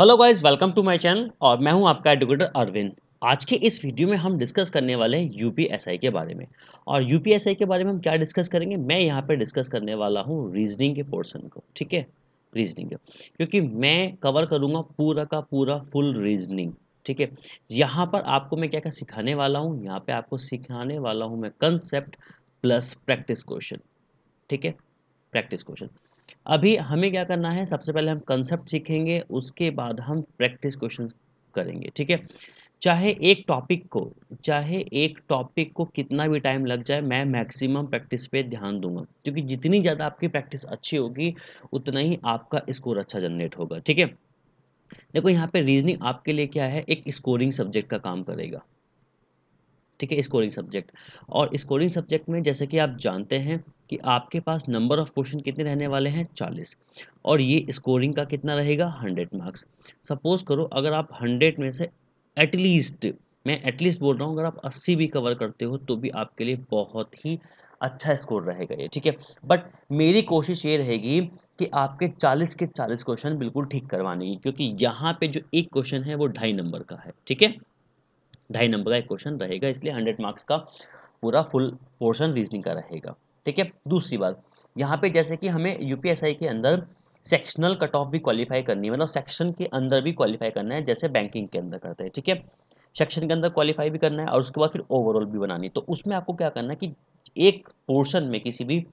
Hello guys welcome to my channel और मैं हूं आपका एडवोकेटर अरविंद आज के इस वीडियो में हम डिस्कस करने वाले हैं यूपीएसआई के बारे में और यूपीएसआई के बारे में हम क्या डिस्कस करेंगे मैं यहां पे डिस्कस करने वाला हूं रीजनिंग के पोर्शन को ठीक है रीजनिंग के क्योंकि मैं कवर करूँगा पूरा का पूरा फुल रीजनिंग ठीक है यहाँ पर आपको मैं क्या क्या सिखाने वाला हूँ यहाँ पर आपको सिखाने वाला हूँ मैं कंसेप्ट प्लस प्रैक्टिस क्वेश्चन ठीक है प्रैक्टिस क्वेश्चन अभी हमें क्या करना है सबसे पहले हम कंसेप्ट सीखेंगे उसके बाद हम प्रैक्टिस क्वेश्चन करेंगे ठीक है चाहे एक टॉपिक को चाहे एक टॉपिक को कितना भी टाइम लग जाए मैं मैक्सिमम प्रैक्टिस पे ध्यान दूंगा क्योंकि जितनी ज़्यादा आपकी प्रैक्टिस अच्छी होगी उतना ही आपका स्कोर अच्छा जनरेट होगा ठीक है देखो यहाँ पे रीजनिंग आपके लिए क्या है एक स्कोरिंग सब्जेक्ट का काम करेगा ठीक है स्कोरिंग सब्जेक्ट और स्कोरिंग सब्जेक्ट में जैसे कि आप जानते हैं कि आपके पास नंबर ऑफ क्वेश्चन कितने रहने वाले हैं चालीस और ये स्कोरिंग का कितना रहेगा हंड्रेड मार्क्स सपोज करो अगर आप हंड्रेड में से एटलीस्ट मैं एटलीस्ट बोल रहा हूँ अगर आप अस्सी भी कवर करते हो तो भी आपके लिए बहुत ही अच्छा स्कोर रहेगा ये ठीक है बट मेरी कोशिश ये रहेगी कि आपके 40 के 40 क्वेश्चन बिल्कुल ठीक करवाने की क्योंकि यहाँ पे जो एक क्वेश्चन है वो ढाई नंबर का है ठीक है ढाई नंबर का एक क्वेश्चन रहेगा इसलिए हंड्रेड मार्क्स का पूरा फुल पोर्शन रीजनिंग का रहेगा ठीक है दूसरी बात यहाँ पे जैसे कि हमें यू के अंदर सेक्शनल कट ऑफ भी क्वालिफाई करनी है मतलब सेक्शन के अंदर भी क्वालिफाई करना है जैसे बैंकिंग के अंदर करते हैं ठीक है सेक्शन के अंदर क्वालिफाई भी करना है और उसके बाद फिर ओवरऑल भी बनानी तो उसमें आपको क्या करना है कि एक पोर्शन में किसी भी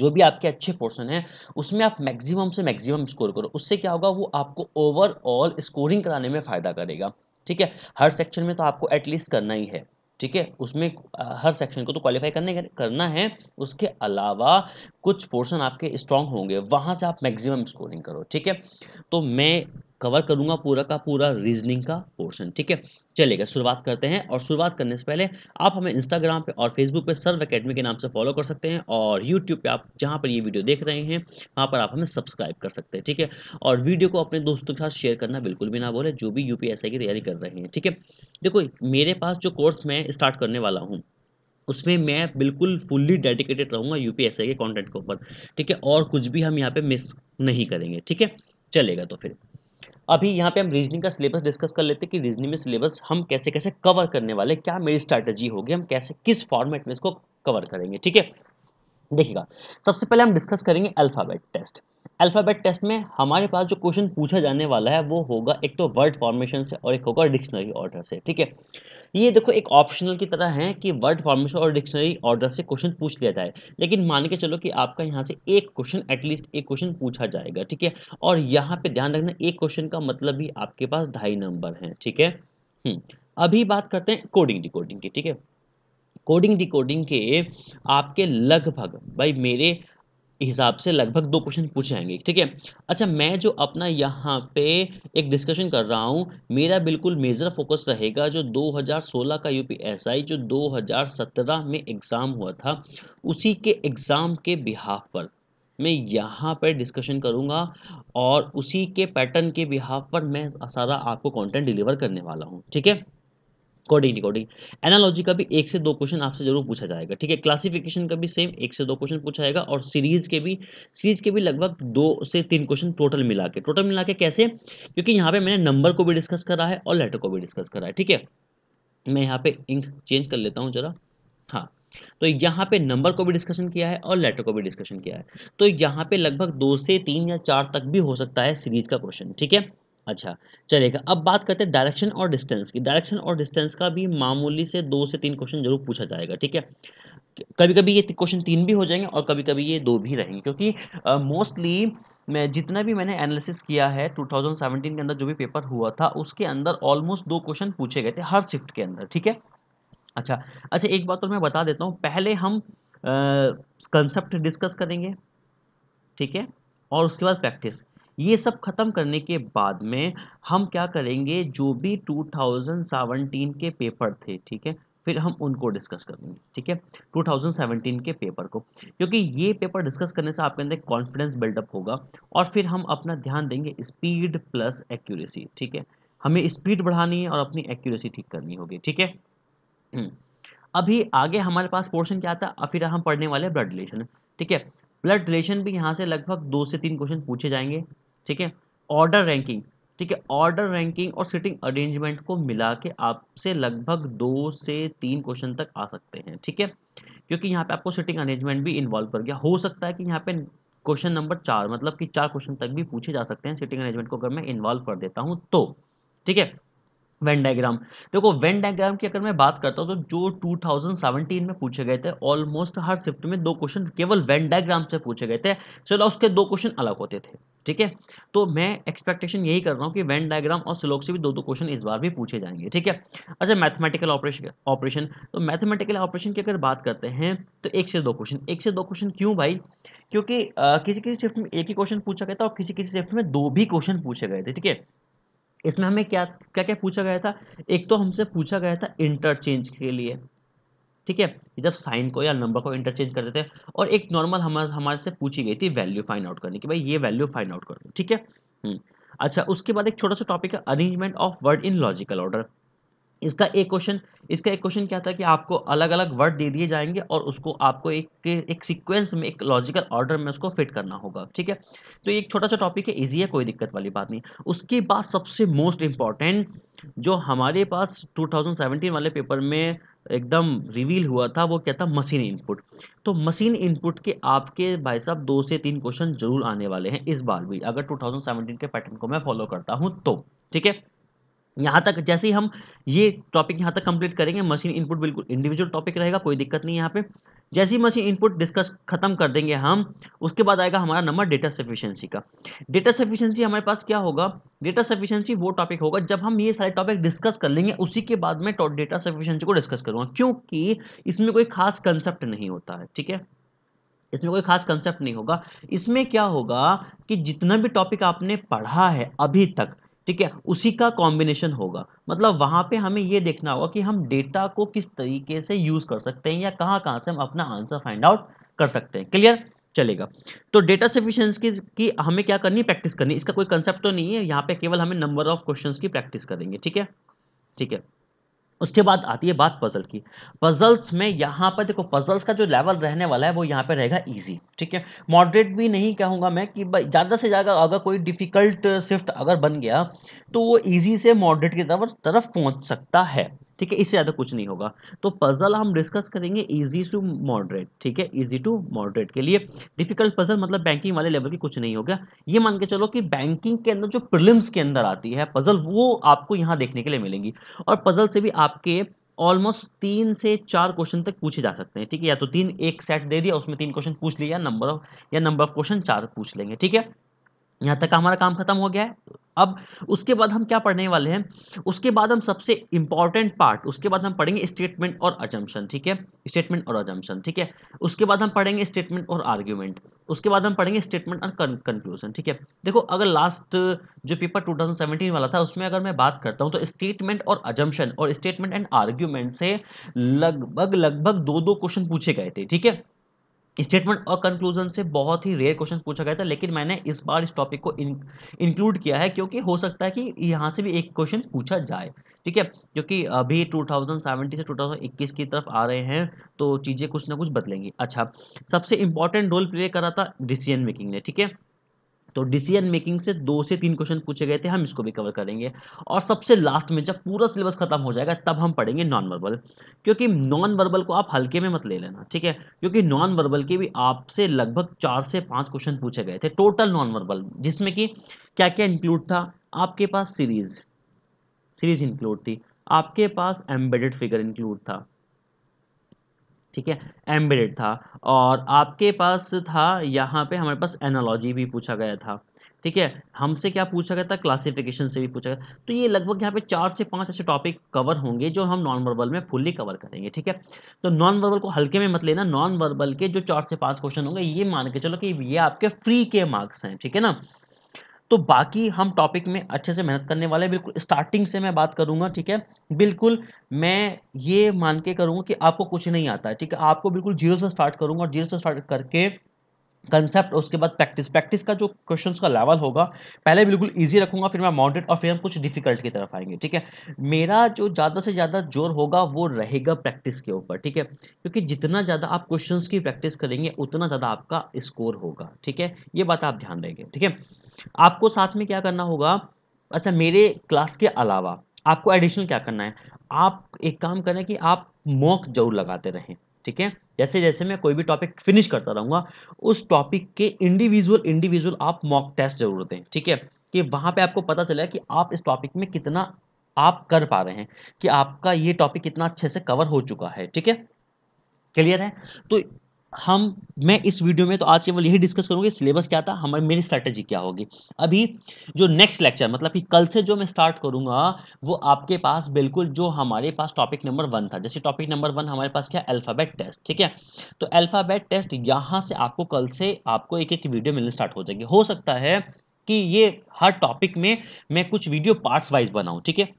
जो भी आपके अच्छे पोर्शन हैं उसमें आप मैक्सिमम से मैक्सिमम स्कोर करो उससे क्या होगा वो आपको ओवरऑल स्कोरिंग कराने में फ़ायदा करेगा ठीक है हर सेक्शन में तो आपको एटलीस्ट करना ही है ठीक है उसमें हर सेक्शन को तो क्वालिफाई करने करना है उसके अलावा कुछ पोर्शन आपके स्ट्रांग होंगे वहाँ से आप मैक्सिमम स्कोरिंग करो ठीक है तो मैं कवर करूंगा पूरा का पूरा रीजनिंग का पोर्शन ठीक है चलेगा शुरुआत करते हैं और शुरुआत करने से पहले आप हमें इंस्टाग्राम पे और फेसबुक पे सर्व अकेडमी के नाम से फॉलो कर सकते हैं और यूट्यूब पे आप जहाँ पर ये वीडियो देख रहे हैं वहाँ पर आप हमें सब्सक्राइब कर सकते हैं ठीक है और वीडियो को अपने दोस्तों के साथ शेयर करना बिल्कुल भी ना बोले जो भी यू की तैयारी कर रहे हैं ठीक है देखो मेरे पास जो कोर्स मैं स्टार्ट करने वाला हूँ उसमें मैं बिल्कुल फुल्ली डेडिकेटेड रहूँगा यू के कॉन्टेंट के ऊपर ठीक है और कुछ भी हम यहाँ पे मिस नहीं करेंगे ठीक है चलेगा तो फिर अभी यहाँ पे हम रीजनिंग का सिलेबस डिस्कस कर लेते हैं कि रीजनिंग में सिलेबस हम कैसे कैसे कवर करने वाले क्या मेरी स्ट्रैटेजी होगी हम कैसे किस फॉर्मेट में इसको कवर करेंगे ठीक है देखिएगा सबसे पहले हम डिस्कस करेंगे अल्फ़ाबेट टेस्ट अल्फ़ाबेट टेस्ट में हमारे पास जो क्वेश्चन पूछा जाने वाला है वो होगा एक तो वर्ड फॉर्मेशन से और एक होगा डिक्शनरी ऑर्डर से ठीक है ये देखो एक ऑप्शनल की तरह है कि वर्ड फॉर्मेशन और डिक्शनरी ऑर्डर से क्वेश्चन पूछ लिया जाए लेकिन मान के चलो कि आपका यहाँ से एक क्वेश्चन एटलीस्ट एक क्वेश्चन पूछा जाएगा ठीक है और यहाँ पे ध्यान रखना एक क्वेश्चन का मतलब भी आपके पास ढाई नंबर है ठीक है हम्म, अभी बात करते हैं कोडिंग डिकोडिंग की ठीक है कोडिंग डिकोडिंग के आपके लगभग भाई मेरे हिसाब से लगभग दो क्वेश्चन पूछ जाएंगे ठीक है अच्छा मैं जो अपना यहाँ पे एक डिस्कशन कर रहा हूँ मेरा बिल्कुल मेजर फोकस रहेगा जो 2016 का यूपीएसआई जो 2017 में एग्ज़ाम हुआ था उसी के एग्ज़ाम के बिहाफ पर मैं यहाँ पर डिस्कशन करूँगा और उसी के पैटर्न के बिहाफ पर मैं सारा आपको कंटेंट डिलीवर करने वाला हूँ ठीक है कोडिंग रिकॉर्डिंग एनालॉजी का भी एक से दो क्वेश्चन आपसे जरूर पूछा जाएगा ठीक है क्लासिफिकेशन का भी सेम एक से दो क्वेश्चन पूछा जाएगा और सीरीज के भी सीरीज के भी लगभग दो से तीन क्वेश्चन टोटल मिला के टोटल मिला के कैसे क्योंकि यहाँ पे मैंने नंबर को भी डिस्कस करा है और लेटर को भी डिस्कस करा है ठीक है मैं यहाँ पे इंक चेंज कर लेता हूँ जरा हाँ तो यहाँ पे नंबर को भी डिस्कशन किया है और लेटर को भी डिस्कशन किया है तो यहाँ पे लगभग दो से तीन या चार तक भी हो सकता है सीरीज का क्वेश्चन ठीक है अच्छा चलेगा अब बात करते हैं डायरेक्शन और डिस्टेंस की डायरेक्शन और डिस्टेंस का भी मामूली से दो से तीन क्वेश्चन जरूर पूछा जाएगा ठीक है कभी कभी ये क्वेश्चन तीन भी हो जाएंगे और कभी कभी ये दो भी रहेंगे क्योंकि मोस्टली uh, मैं जितना भी मैंने एनालिसिस किया है 2017 के अंदर जो भी पेपर हुआ था उसके अंदर ऑलमोस्ट दो क्वेश्चन पूछे गए थे हर शिफ्ट के अंदर ठीक है अच्छा अच्छा एक बात तो मैं बता देता हूँ पहले हम कंसेप्ट डिस्कस करेंगे ठीक है और उसके बाद प्रैक्टिस ये सब ख़त्म करने के बाद में हम क्या करेंगे जो भी सेवनटीन के पेपर थे ठीक है फिर हम उनको डिस्कस कर देंगे ठीक है 2017 के पेपर को क्योंकि ये पेपर डिस्कस करने से आपके अंदर कॉन्फिडेंस बिल्डअप होगा और फिर हम अपना ध्यान देंगे स्पीड प्लस एक्यूरेसी ठीक है हमें स्पीड बढ़ानी है और अपनी एक्यूरेसी ठीक करनी होगी ठीक है हम्म। अभी आगे हमारे पास पोर्शन क्या था फिर हम पढ़ने वाले ब्लड रिलेशन ठीक है ब्लड रिलेशन भी यहाँ से लगभग दो से तीन क्वेश्चन पूछे जाएंगे ठीक है ऑर्डर रैंकिंग ठीक है ऑर्डर रैंकिंग और सिटिंग अरेंजमेंट को मिला के आपसे लगभग दो से तीन क्वेश्चन तक आ सकते हैं ठीक है क्योंकि यहाँ पे आपको सिटिंग अरेंजमेंट भी इन्वॉल्व कर गया हो सकता है कि यहाँ पे क्वेश्चन नंबर चार मतलब कि चार क्वेश्चन तक भी पूछे जा सकते हैं सिटिंग अरेंजमेंट को अगर मैं इन्वॉल्व कर देता हूँ तो ठीक है वेन डायग्राम देखो वेन डायग्राम की अगर मैं बात करता हूँ तो जो 2017 में पूछे गए थे ऑलमोस्ट हर शिफ्ट में दो क्वेश्चन केवल वेन डायग्राम से पूछे गए थे चलो उसके दो क्वेश्चन अलग होते थे ठीक है तो मैं एक्सपेक्टेशन यही कर रहा हूँ कि वेन डायग्राम और स्लोक से भी दो दो क्वेश्चन इस बार भी पूछे जाएंगे ठीक है अच्छा मैथमेटिकल ऑपरेशन ऑपरेशन तो मैथमेटिकल ऑपरेशन की अगर बात करते हैं तो एक से दो क्वेश्चन एक से दो क्वेश्चन क्यों भाई क्योंकि किसी किसी शिफ्ट में एक ही क्वेश्चन पूछा गया था और किसी किसी शिफ्ट में दो भी क्वेश्चन पूछे गए थे ठीक है इसमें हमें क्या क्या क्या पूछा गया था एक तो हमसे पूछा गया था इंटरचेंज के लिए ठीक है जब साइन को या नंबर को इंटरचेंज कर देते हैं और एक नॉर्मल हमारे हमारे से पूछी गई थी वैल्यू फाइंड आउट करने की भाई ये वैल्यू फाइंड आउट कर दो ठीक है हम्म, अच्छा उसके बाद एक छोटा सा टॉपिक है arrangement of word in logical order इसका एक क्वेश्चन इसका एक क्वेश्चन क्या था कि आपको अलग अलग वर्ड दे दिए जाएंगे और उसको आपको एक एक सीक्वेंस में एक लॉजिकल ऑर्डर में उसको फिट करना होगा ठीक है तो एक छोटा सा टॉपिक है इजी है कोई दिक्कत वाली बात नहीं उसके बाद सबसे मोस्ट इम्पॉर्टेंट जो हमारे पास 2017 वाले पेपर में एकदम रिवील हुआ था वो क्या था मशीन इनपुट तो मशीन इनपुट के आपके भाई साहब दो से तीन क्वेश्चन जरूर आने वाले हैं इस बार भी अगर 2017 के पैटर्न को मैं फॉलो करता हूँ तो ठीक है यहाँ तक जैसे ही हम ये टॉपिक यहाँ तक कंप्लीट करेंगे मशीन इनपुट बिल्कुल इंडिविजुअल टॉपिक रहेगा कोई दिक्कत नहीं यहाँ पे जैसे ही मशीन इनपुट डिस्कस खत्म कर देंगे हम उसके बाद आएगा हमारा नंबर डेटा सफिशिएंसी का डेटा सफिशिएंसी हमारे पास क्या होगा डेटा सफिशिएंसी वो टॉपिक होगा जब हम ये सारे टॉपिक डिस्कस कर लेंगे उसी के बाद मैं डेटा सफिशिएंसी को डिस्कस करूँगा क्योंकि इसमें कोई खास कंसेप्ट नहीं होता है ठीक है इसमें कोई खास कंसेप्ट नहीं होगा इसमें क्या होगा कि जितना भी टॉपिक आपने पढ़ा है अभी तक ठीक है उसी का कॉम्बिनेशन होगा मतलब वहां पे हमें ये देखना होगा कि हम डेटा को किस तरीके से यूज़ कर सकते हैं या कहाँ कहाँ से हम अपना आंसर फाइंड आउट कर सकते हैं क्लियर चलेगा तो डेटा सफिशियंस की, की हमें क्या करनी है प्रैक्टिस करनी इसका कोई कंसेप्ट तो नहीं है यहाँ पे केवल हमें नंबर ऑफ क्वेश्चन की प्रैक्टिस करेंगे ठीक है ठीक है उसके बाद आती है बात पजल की पजल्स में यहाँ पर देखो पजल्स का जो लेवल रहने वाला है वो यहाँ पे रहेगा इजी ठीक है मॉडरेट भी नहीं कहूँगा मैं कि ज़्यादा से ज़्यादा अगर कोई डिफ़िकल्ट शिफ्ट अगर बन गया तो वो इजी से मॉडरेट की तरफ तरफ पहुँच सकता है ठीक है इससे ज़्यादा कुछ नहीं होगा तो पजल हम डिस्कस करेंगे इजी टू मॉडरेट ठीक है इजी टू मॉडरेट के लिए डिफिकल्ट पजल मतलब बैंकिंग वाले लेवल की कुछ नहीं होगा ये मान के चलो कि बैंकिंग के अंदर जो प्रिलिम्स के अंदर आती है पजल वो आपको यहाँ देखने के लिए मिलेंगी और पजल से भी आपके ऑलमोस्ट तीन से चार क्वेश्चन तक पूछे जा सकते हैं ठीक है या तो तीन एक सेट दे दिया उसमें तीन क्वेश्चन पूछ लिया नंबर ऑफ या नंबर ऑफ क्वेश्चन चार पूछ लेंगे ठीक है यहाँ तक हमारा काम खत्म हो गया है अब उसके बाद हम क्या पढ़ने वाले हैं उसके बाद हम सबसे इंपॉर्टेंट पार्ट उसके बाद हम पढ़ेंगे स्टेटमेंट और अजम्पन ठीक है स्टेटमेंट और अजम्पन ठीक है उसके बाद हम पढ़ेंगे स्टेटमेंट और आर्ग्यूमेंट उसके बाद हम पढ़ेंगे स्टेटमेंट और कंक्लूजन ठीक है देखो अगर लास्ट जो पेपर 2017 वाला था उसमें अगर मैं बात करता हूँ तो स्टेटमेंट और अजम्पन और स्टेटमेंट एंड आर्ग्यूमेंट से लगभग लगभग दो दो क्वेश्चन पूछे गए थे ठीक है स्टेटमेंट और कंक्लूजन से बहुत ही रेयर क्वेश्चन पूछा गया था लेकिन मैंने इस बार इस टॉपिक को इंक्लूड किया है क्योंकि हो सकता है कि यहाँ से भी एक क्वेश्चन पूछा जाए ठीक है क्योंकि अभी 2070 से 2021 की तरफ आ रहे हैं तो चीज़ें कुछ ना कुछ बदलेंगी अच्छा सबसे इंपॉर्टेंट रोल प्ले करा था डिसीजन मेकिंग ने ठीक है तो डिसीजन मेकिंग से दो से तीन क्वेश्चन पूछे गए थे हम इसको भी कवर करेंगे और सबसे लास्ट में जब पूरा सिलेबस खत्म हो जाएगा तब हम पढ़ेंगे नॉन वर्बल क्योंकि नॉन वर्बल को आप हल्के में मत ले लेना ठीक है क्योंकि नॉन वर्बल के भी आपसे लगभग चार से पाँच क्वेश्चन पूछे गए थे टोटल नॉन वर्बल जिसमें कि क्या क्या इंक्लूड था आपके पास सीरीज सीरीज इंक्लूड थी आपके पास एम्बेडेड फिगर इंक्लूड था ठीक है एम्बेडेड था और आपके पास था यहाँ पे हमारे पास एनालॉजी भी पूछा गया था ठीक है हमसे क्या पूछा गया था क्लासिफिकेशन से भी पूछा गया तो ये लगभग यहाँ पे चार से पांच ऐसे टॉपिक कवर होंगे जो हम नॉन वर्बल में फुल्ली कवर करेंगे ठीक है तो नॉन वर्बल को हल्के में मत लेना नॉन वर्बल के जो चार से पांच क्वेश्चन होंगे ये मान के चलो कि ये आपके फ्री के मार्क्स हैं ठीक है ना तो बाकी हम टॉपिक में अच्छे से मेहनत करने वाले बिल्कुल स्टार्टिंग से मैं बात करूंगा ठीक है बिल्कुल मैं ये मान के करूंगा कि आपको कुछ नहीं आता है ठीक है आपको बिल्कुल जीरो से स्टार्ट करूंगा और जीरो से स्टार्ट करके कंसेप्ट उसके बाद प्रैक्टिस प्रैक्टिस का जो क्वेश्चन का लेवल होगा पहले बिल्कुल ईजी रखूंगा फिर मैं माउंटेड और फिर हम कुछ डिफिकल्ट की तरफ आएंगे ठीक है मेरा जो ज़्यादा से ज़्यादा जोर होगा वो रहेगा प्रैक्टिस के ऊपर ठीक है क्योंकि जितना ज़्यादा आप क्वेश्चन की प्रैक्टिस करेंगे उतना ज़्यादा आपका स्कोर होगा ठीक है ये बात आप ध्यान देंगे ठीक है आपको साथ में क्या करना होगा अच्छा मेरे क्लास के अलावा आपको एडिशनल क्या करना है आप एक काम करें कि आप मॉक जरूर लगाते रहें ठीक है जैसे जैसे मैं कोई भी टॉपिक फिनिश करता रहूंगा उस टॉपिक के इंडिविजुअल इंडिविजुअल आप मॉक टेस्ट जरूर दें ठीक है कि वहां पे आपको पता चला कि आप इस टॉपिक में कितना आप कर पा रहे हैं कि आपका ये टॉपिक कितना अच्छे से कवर हो चुका है ठीक है क्लियर है तो हम मैं इस वीडियो में तो आज केवल यही डिस्कस करूंगी सिलेबस क्या था हमारी मेरी स्ट्रैटेजी क्या होगी अभी जो नेक्स्ट लेक्चर मतलब कि कल से जो मैं स्टार्ट करूंगा वो आपके पास बिल्कुल जो हमारे पास टॉपिक नंबर वन था जैसे टॉपिक नंबर वन हमारे पास क्या अल्फ़ाबेट टेस्ट ठीक है तो अल्फ़ाबेट टेस्ट यहाँ से आपको कल से आपको एक एक वीडियो मिलने स्टार्ट हो जाएगी हो सकता है कि ये हर टॉपिक में मैं कुछ वीडियो पार्ट्स वाइज बनाऊँ ठीक है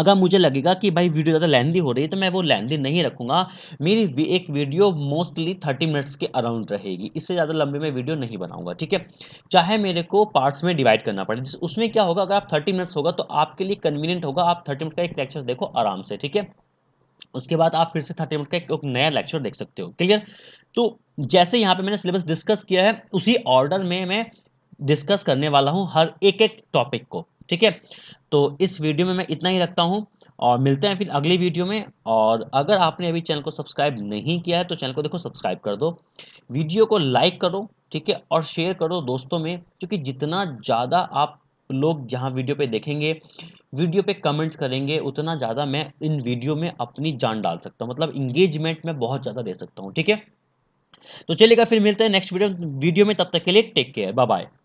अगर मुझे लगेगा कि भाई वीडियो ज़्यादा लेंदी हो रही है तो मैं वो लेंदी नहीं रखूँगा मेरी एक वीडियो मोस्टली थर्टी मिनट्स के अराउंड रहेगी इससे ज़्यादा लंबे मैं वीडियो नहीं बनाऊँगा ठीक है चाहे मेरे को पार्ट्स में डिवाइड करना पड़े उसमें क्या होगा अगर आप थर्टी मिनट्स होगा तो आपके लिए कन्वीनियंट होगा आप थर्टी मिनट का एक लेक्चर देखो आराम से ठीक है उसके बाद आप फिर से थर्टी मिनट का एक नया लेक्चर देख सकते हो क्लियर तो जैसे यहाँ पर मैंने सिलेबस डिस्कस किया है उसी ऑर्डर में मैं डिस्कस करने वाला हूँ हर एक एक टॉपिक को ठीक है तो इस वीडियो में मैं इतना ही रखता हूँ और मिलते हैं फिर अगली वीडियो में और अगर आपने अभी चैनल को सब्सक्राइब नहीं किया है तो चैनल को देखो सब्सक्राइब कर दो वीडियो को लाइक करो ठीक है और शेयर करो दोस्तों में क्योंकि जितना ज़्यादा आप लोग जहाँ वीडियो पे देखेंगे वीडियो पे कमेंट्स करेंगे उतना ज़्यादा मैं इन वीडियो में अपनी जान डाल सकता हूँ मतलब इंगेजमेंट मैं बहुत ज़्यादा दे सकता हूँ ठीक है तो चलिएगा फिर मिलते हैं नेक्स्ट वीडियो वीडियो में तब तक के लिए टेक केयर बाय बाय